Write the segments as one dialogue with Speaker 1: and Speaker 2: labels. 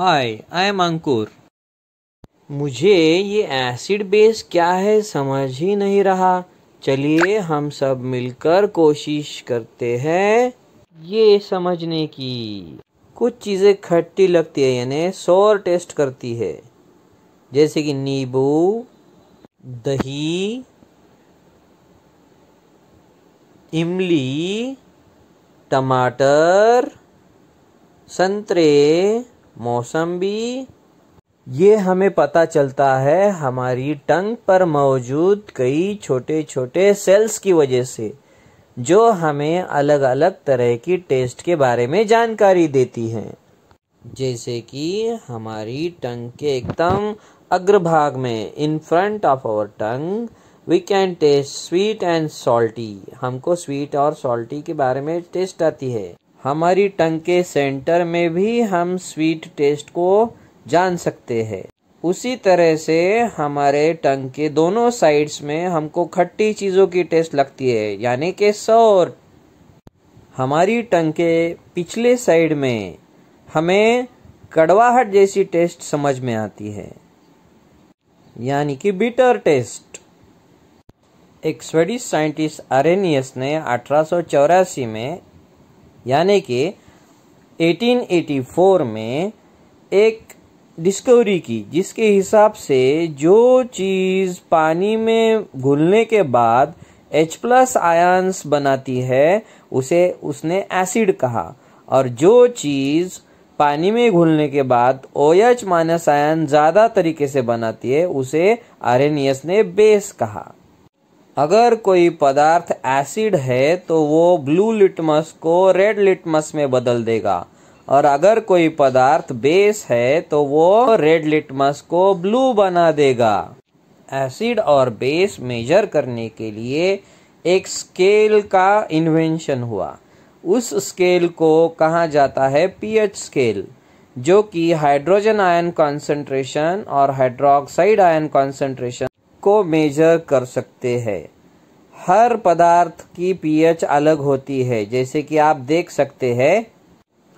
Speaker 1: hi I am अंकुर मुझे ये acid base क्या है समझ ही नहीं रहा चलिए हम सब मिलकर कोशिश करते हैं ये समझने की कुछ चीज़ें खट्टी लगती है यानी सोर टेस्ट करती है जैसे कि नींबू दही इमली टमाटर संतरे मौसम्बी ये हमें पता चलता है हमारी टंग पर मौजूद कई छोटे छोटे सेल्स की वजह से जो हमें अलग अलग तरह की टेस्ट के बारे में जानकारी देती हैं जैसे कि हमारी टंग के एकदम अग्रभाग में in front of our tongue we can taste sweet and salty हमको स्वीट और सॉल्टी के बारे में टेस्ट आती है हमारी टंग के सेंटर में भी हम स्वीट टेस्ट को जान सकते हैं उसी तरह से हमारे टंग के दोनों साइड्स में हमको खट्टी चीज़ों की टेस्ट लगती है यानी कि सौर हमारी टंग के पिछले साइड में हमें कड़वाहट जैसी टेस्ट समझ में आती है यानी कि बिटर टेस्ट एक स्वेडिश साइंटिस्ट अरेनियस ने अठारह में यानी कि 1884 में एक डिस्कवरी की जिसके हिसाब से जो चीज़ पानी में घुलने के बाद H प्लस आयांस बनाती है उसे उसने एसिड कहा और जो चीज़ पानी में घुलने के बाद ओ एच माइनस आयन ज़्यादा तरीके से बनाती है उसे आर e ने बेस कहा अगर कोई पदार्थ एसिड है तो वो ब्लू लिटमस को रेड लिटमस में बदल देगा और अगर कोई पदार्थ बेस है तो वो रेड लिटमस को ब्लू बना देगा एसिड और बेस मेजर करने के लिए एक स्केल का इन्वेंशन हुआ उस स्केल को कहा जाता है पीएच स्केल जो कि हाइड्रोजन आयन कंसंट्रेशन और हाइड्रोक्साइड आयन कंसंट्रेशन को मेजर कर सकते हैं हर पदार्थ की पीएच अलग होती है जैसे कि आप देख सकते हैं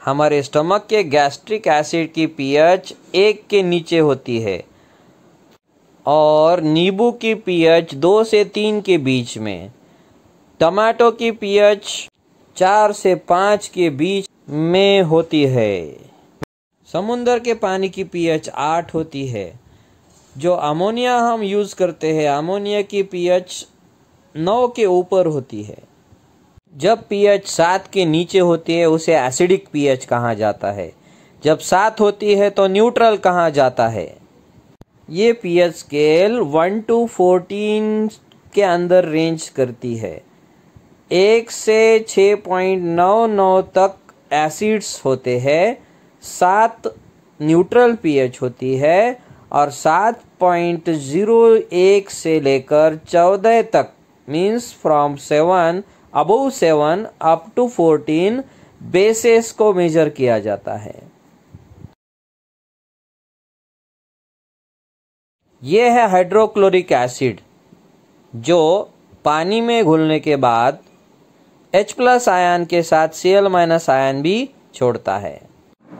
Speaker 1: हमारे स्टमक के गैस्ट्रिक एसिड की पीएच एक के नीचे होती है और नींबू की पीएच दो से तीन के बीच में टमाटो की पीएच चार से पाँच के बीच में होती है समुंदर के पानी की पीएच आठ होती है जो अमोनिया हम यूज़ करते हैं अमोनिया की पीएच नौ के ऊपर होती है जब पीएच सात के नीचे होती है उसे एसिडिक पीएच कहा जाता है जब सात होती है तो न्यूट्रल कहा जाता है ये पीएच स्केल वन टू 14 के अंदर रेंज करती है एक से 6.99 पॉइंट नौ नौ तक एसिड्स होते हैं सात न्यूट्रल पीएच होती है और सात पॉइंट ज़ीरो एक से लेकर चौदह तक means from seven above seven up to fourteen bases को मेजर किया जाता है यह है हाइड्रोक्लोरिक एसिड जो पानी में घुलने के बाद H प्लस आयन के साथ Cl माइनस आयन भी छोड़ता है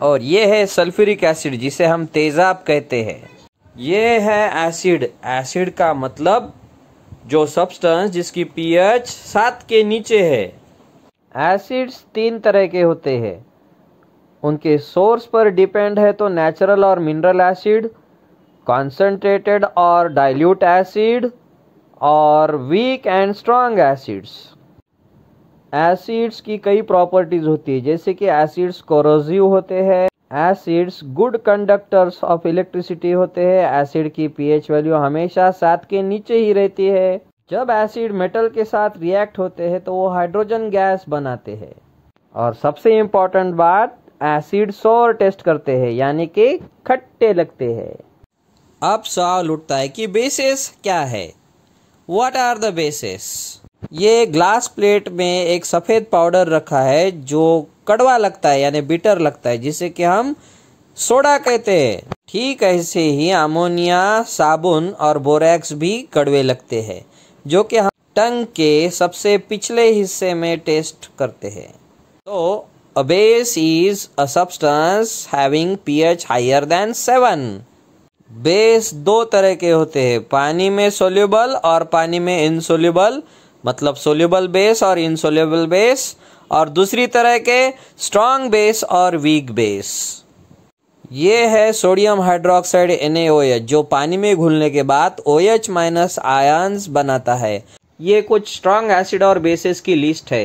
Speaker 1: और यह है सल्फ्यूरिक एसिड जिसे हम तेज़ाब कहते हैं ये है एसिड एसिड का मतलब जो सब्सटेंस जिसकी पीएच सात के नीचे है एसिड्स तीन तरह के होते हैं उनके सोर्स पर डिपेंड है तो नेचुरल और मिनरल एसिड कॉन्सेंट्रेटेड और डाइल्यूट एसिड और weak and strong acids acids की कई प्रॉपर्टीज़ होती है जैसे कि एसिड्स कोरोजिव होते हैं acids good conductors of electricity होते हैं एसिड की पीएच वैल्यू हमेशा सात के नीचे ही रहती है जब एसिड मेटल के साथ रिएक्ट होते हैं तो वो हाइड्रोजन गैस बनाते हैं और सबसे इम्पोर्टेंट बात एसिड सोर टेस्ट करते हैं यानी कि खट्टे लगते हैं अब सवाल उठता है कि बेसिस क्या है वट आर द बेसिस ये ग्लास प्लेट में एक सफ़ेद पाउडर रखा है जो कड़वा लगता है यानी बिटर लगता है जिसे कि हम सोडा कहते हैं ठीक ऐसे ही अमोनिया साबुन और बोरेक्स भी कड़वे लगते हैं जो कि हम टंग के सबसे पिछले हिस्से में टेस्ट करते हैं तो a base is a substance having pH higher than seven base दो तरह के होते हैं पानी में सोल्यूबल और पानी में इनसोल्यूबल मतलब सोल्यूबल बेस और इनसोल्यूबल बेस और दूसरी तरह के स्ट्रॉन्ग बेस और वीक बेस ये है सोडियम हाइड्रोक्साइड एन जो पानी में घुलने के बाद ओ एच माइनस आय बनाता है ये कुछ स्ट्रॉन्ग एसिड और बेसिस की लिस्ट है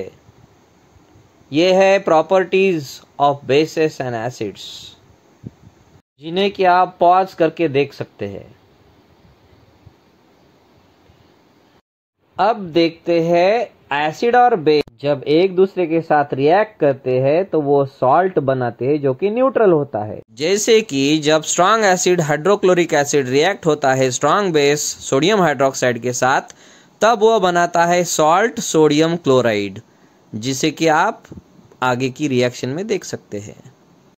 Speaker 1: ये है properties of bases and acids जिन्हें कि आप पॉज करके देख सकते हैं अब देखते हैं एसिड और बेस जब एक दूसरे के साथ रिएक्ट करते हैं तो वो सॉल्ट बनाते हैं जो कि न्यूट्रल होता है जैसे कि जब strong acid hydrochloric acid react होता है स्ट्रांग बेस सोडियम हाइड्रोक्साइड के साथ तब वो बनाता है सॉल्ट सोडियम क्लोराइड जिसे कि आप आगे की रिएक्शन में देख सकते हैं